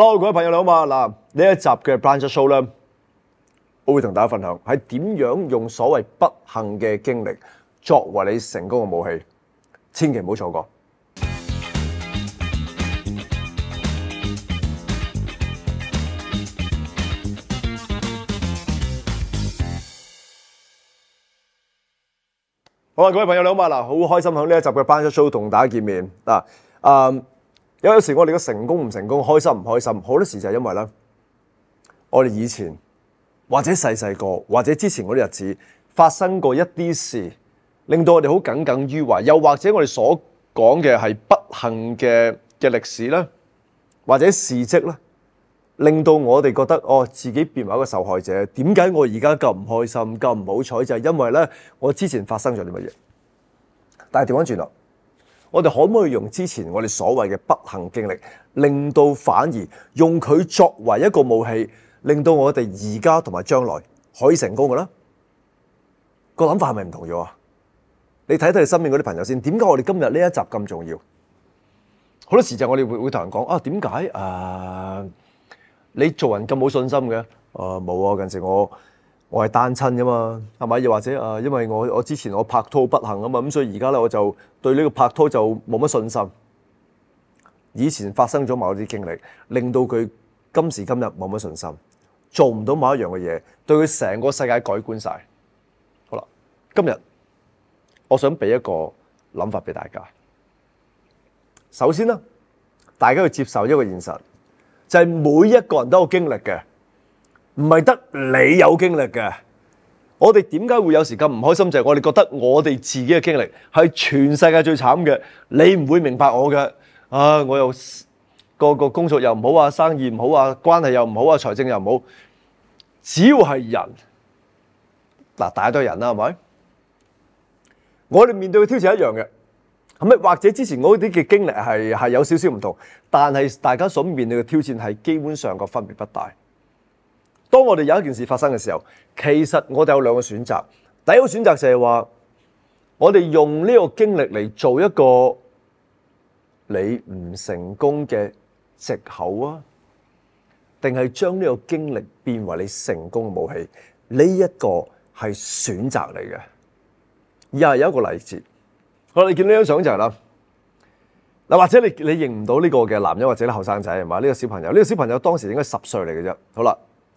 Hello，各位朋友你好嘛！嗱，呢一集嘅 Branch Show 咧，我会同大家分享系点样用所谓不幸嘅经历作为你成功嘅武器，千祈唔好错过。好啦，各位朋友你好嘛！嗱，好开心喺呢一集嘅 Branch Show 同大家见面啊！嗯。有有时我哋嘅成功唔成功，开心唔开心，好多时就系因为咧，我哋以前或者细细个，或者之前嗰啲日子发生过一啲事，令到我哋好耿耿于怀。又或者我哋所讲嘅系不幸嘅嘅历史咧，或者事迹咧，令到我哋觉得哦自己变埋一个受害者。点解我而家咁唔开心、咁唔好彩？就系因为咧，我之前发生咗啲乜嘢。但系调翻转啦。我哋可唔可以用之前我哋所謂嘅不幸經歷，令到反而用佢作為一個武器，令到我哋而家同埋將來可以成功嘅咧？個諗法係咪唔同咗啊？你睇睇你身邊嗰啲朋友先，點解我哋今日呢一集咁重要？好多時就我哋會会同人講啊，點解啊？你做人咁冇信心嘅？啊冇啊，近時我。我系单亲噶嘛，系咪？又或者啊，因为我我之前我拍拖不幸啊嘛，咁所以而家咧我就对呢个拍拖就冇乜信心。以前发生咗某啲经历，令到佢今时今日冇乜信心，做唔到某一样嘅嘢，对佢成个世界改观晒。好啦，今日我想俾一个谂法俾大家。首先呢，大家要接受一个现实，就系每一个人都有经历嘅。唔系得你有经历嘅，我哋点解会有时咁唔开心？就系我哋觉得我哋自己嘅经历系全世界最惨嘅，你唔会明白我嘅。啊，我又个个工作又唔好啊，生意唔好啊，关系又唔好啊，财政又唔好。只要系人，嗱，大多人啦，系咪？我哋面对嘅挑战一样嘅，系咪？或者之前我啲嘅经历系系有少少唔同，但系大家所面对嘅挑战系基本上个分别不大。當我哋有一件事發生嘅時候，其實我哋有兩個選擇。第一個選擇就係話，我哋用呢個經歷嚟做一個你唔成功嘅藉口啊，定係將呢個經歷變為你成功嘅武器？呢一個係選擇嚟嘅。而係有一個例子，我哋見呢張相就係啦。嗱，或者你你認唔到呢個嘅男人或者後生仔係嘛？呢個小朋友，呢個小朋友當時應該十歲嚟嘅啫。好啦。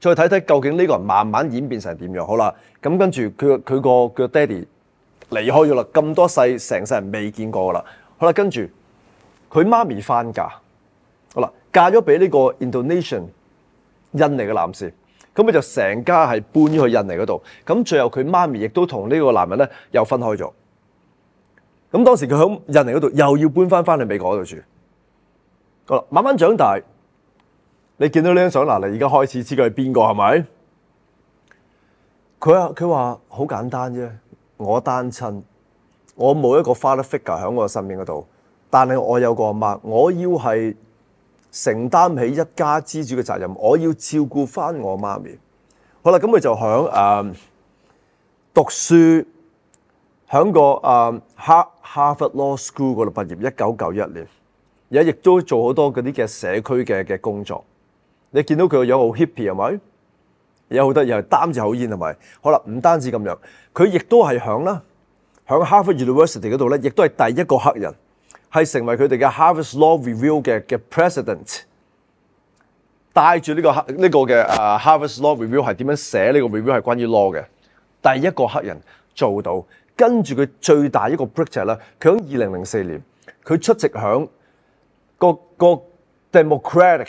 再睇睇究竟呢個人慢慢演變成點樣？好啦，咁跟住佢個佢個佢爹哋離開咗啦，咁多世成世人未見過噶啦。好啦，跟住佢媽咪翻嫁，好啦，嫁咗俾呢個 Indonesia 印尼嘅男士，咁佢就成家係搬咗去印尼嗰度。咁最後佢媽咪亦都同呢個男人咧又分開咗。咁當時佢喺印尼嗰度又要搬翻翻去美國嗰度住。好啦，慢慢長大。你見到呢張相嗱，你而家開始知佢係邊個係咪？佢話佢話好簡單啫。我單親，我冇一個 father figure 喺我身邊嗰度，但系我有個阿媽。我要係承擔起一家之主嘅責任，我要照顧翻我媽咪。好啦，咁佢就響誒讀書，響個誒哈哈佛 law school 嗰度畢業。一九九一年，而家亦都做好多嗰啲嘅社區嘅嘅工作。你見到佢個樣好 hippy 係咪？有好得意，擔住口煙係咪？好啦，唔單止咁樣，佢亦都係響啦，響 Harvard University 嗰度咧，亦都係第一個黑人，係成為佢哋嘅 Harvard Law Review 嘅嘅 president，帶住呢個呢個嘅啊 Harvard Law Review 係點樣寫呢個 review 係關於 law 嘅，第一個黑人做到。跟住佢最大一個 p r c j e r t 咧，佢喺二零零四年，佢出席響個個 Democratic。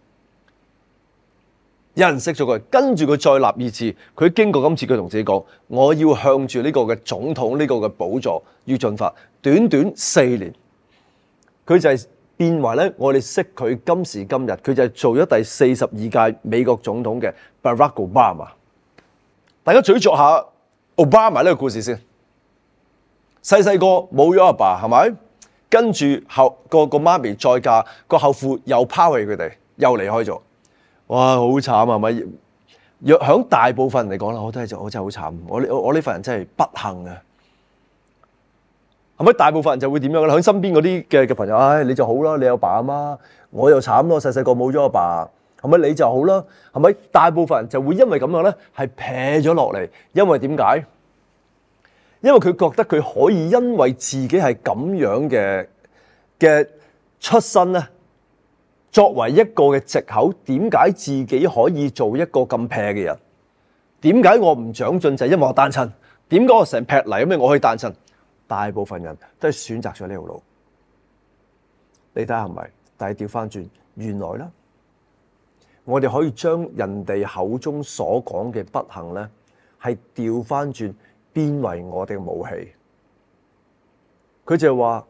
有人識咗佢，跟住佢再立二次。佢經過今次，佢同自己講：我要向住呢個嘅總統呢個嘅宝座要進發。短短四年，佢就系變為咧。我哋識佢今時今日，佢就系做咗第四十二屆美國總統嘅 Barack Obama。大家咀嚼下 Obama 呢個故事先。細細個冇咗阿爸，係咪？跟住后个個媽咪再嫁個後父，又拋棄佢哋，又離開咗。哇，好慘啊，係咪？若響大部分人嚟講啦，我都係，我真係好慘。我我我呢份人真係不幸啊，係咪？大部分人就會點樣咧？響身邊嗰啲嘅嘅朋友，唉，你就好啦，你有爸阿媽，我又慘咯，細細個冇咗阿爸，係咪？你就好啦，係咪？大部分人就會因為咁樣咧，係撇咗落嚟，因為點解？因為佢覺得佢可以因為自己係咁樣嘅嘅出身咧。作为一个嘅藉口，点解自己可以做一个咁劈嘅人？点解我唔长进就因为我单亲？点解我成劈嚟咁样我可以单亲？大部分人都系选择咗呢条路。你睇下系咪？但系调翻转，原来咧，我哋可以将人哋口中所讲嘅不幸咧，系调翻转变为我哋嘅武器。佢就话：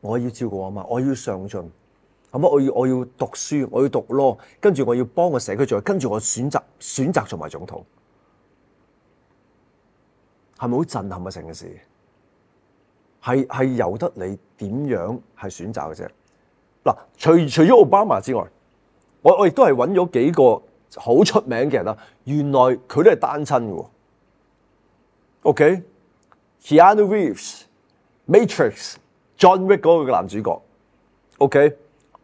我要照顾我嘛，我要上进。咁我要我要读书，我要读咯。跟住我要帮个社区做，跟住我选择选择做埋总统，系咪好震撼啊？成件事？系系由得你点样系选择嘅啫。嗱，除除咗奥巴马之外，我我亦都系揾咗几个好出名嘅人啦。原来佢都系单亲嘅。O k k e a n n a Reeves，《Matrix》John Wick 嗰個男主角。O K.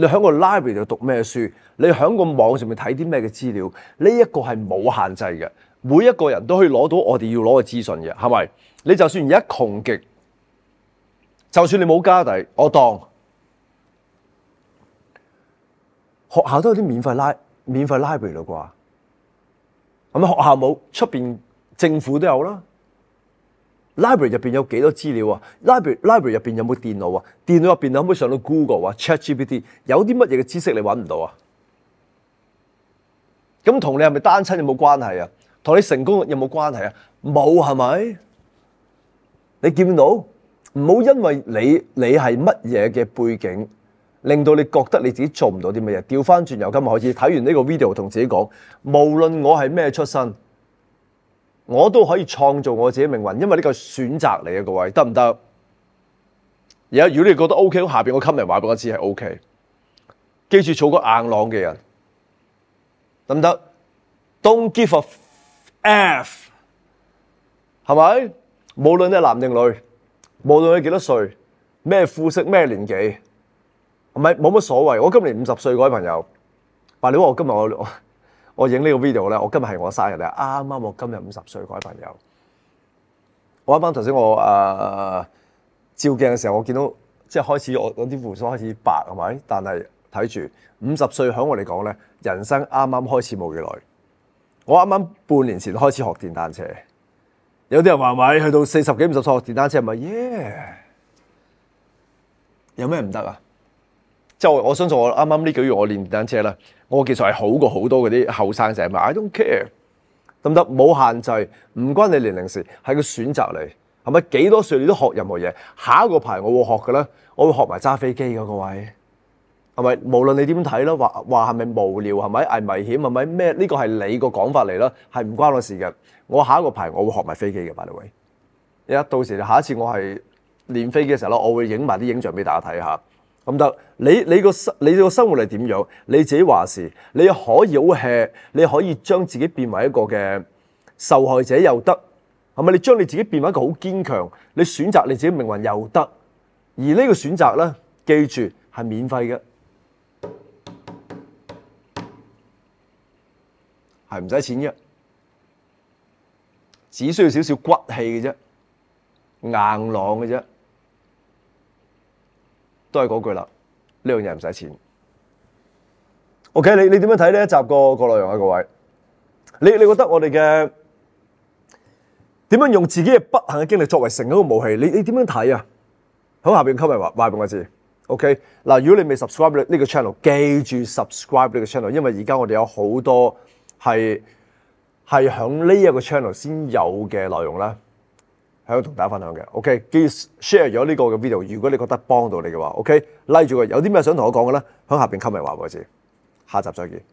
你喺个 library 度读咩书？你喺个网上面睇啲咩嘅资料？呢一个系冇限制嘅，每一个人都可以攞到我哋要攞嘅资讯嘅，系咪？你就算而家穷极，就算你冇家底，我当学校都有啲免费 library，免费 library 啦啩？咁學学校冇，出边政府都有啦。library 入边有几多资料啊？library library 入边有冇电脑啊？电脑入边可唔可上到 Google 啊？ChatGPT 有啲乜嘢嘅知识你揾唔到啊？咁同你系咪单亲有冇关系啊？同你成功有冇关系啊？冇系咪？你见到唔好因为你你系乜嘢嘅背景，令到你觉得你自己做唔到啲乜嘢？调翻转由今日开始睇完呢个 video，同自己讲，无论我系咩出身。我都可以創造我自己命運，因為呢個選擇嚟嘅各位得唔得？而家如果你覺得 O K，K，下邊我 comment 話俾我知係 O K。記住，儲個硬朗嘅人得唔得？Don't give a f，係咪？無論你男定女，無論你幾多歲，咩膚色，咩年紀，係咪冇乜所謂？我今年五十歲，嗰位朋友，但你話我今日我。我影呢个 video 咧，我今日系我生日啊！啱啱我今日五十岁，各位朋友。我啱啱头先我诶照镜嘅时候，我见到即系开始我我啲胡须开始白系咪？但系睇住五十岁響我嚟讲咧，人生啱啱开始冇几耐。我啱啱半年前开始学电单车，有啲人话咪去到四十几五十岁学电单车，咪耶？有咩唔得啊？就我相信我啱啱呢幾個月我練電單車咧，我技術係好過好多嗰啲後生仔嘛。I don't care，得唔得？冇限制，唔關你年齡事，係個選擇嚟。係咪幾多歲你都學任何嘢？下一個牌我會學嘅啦，我會學埋揸飛機嘅各位。係咪無論你點睇啦，話话係咪無聊？係咪危險？係咪咩？呢個係你個講法嚟啦，係唔關我事嘅。我下一個牌我會學埋飛機嘅，各位。一到時下一次我係練飛機嘅時候咧，我會影埋啲影像俾大家睇下。咁得，你你个生你个生活系点样？你自己话事，你可以好吃，你可以将自己变为一个嘅受害者又得，系咪？你将你自己变为一个好坚强，你选择你自己命运又得。而呢个选择咧，记住系免费嘅，系唔使钱嘅，只需要少少骨气嘅啫，硬朗嘅啫。都係嗰句啦，呢樣嘢唔使錢。OK，你你點樣睇呢一集個个內容啊？各位，你你覺得我哋嘅點樣用自己嘅不幸嘅經歷作為成一个武器？你你點樣睇啊？喺下邊給埋話，话俾我知。OK，嗱，如果你未 subscribe 呢個 channel，記住 subscribe 呢個 channel，因為而家我哋有好多係系响呢一個 channel 先有嘅內容啦。喺度同大家分享嘅，OK，跟 share 咗呢个嘅 video，如果你觉得帮到你嘅话，OK，like 住佢，有啲咩想同我讲嘅咧，响下边 comment 话我知。下集再见。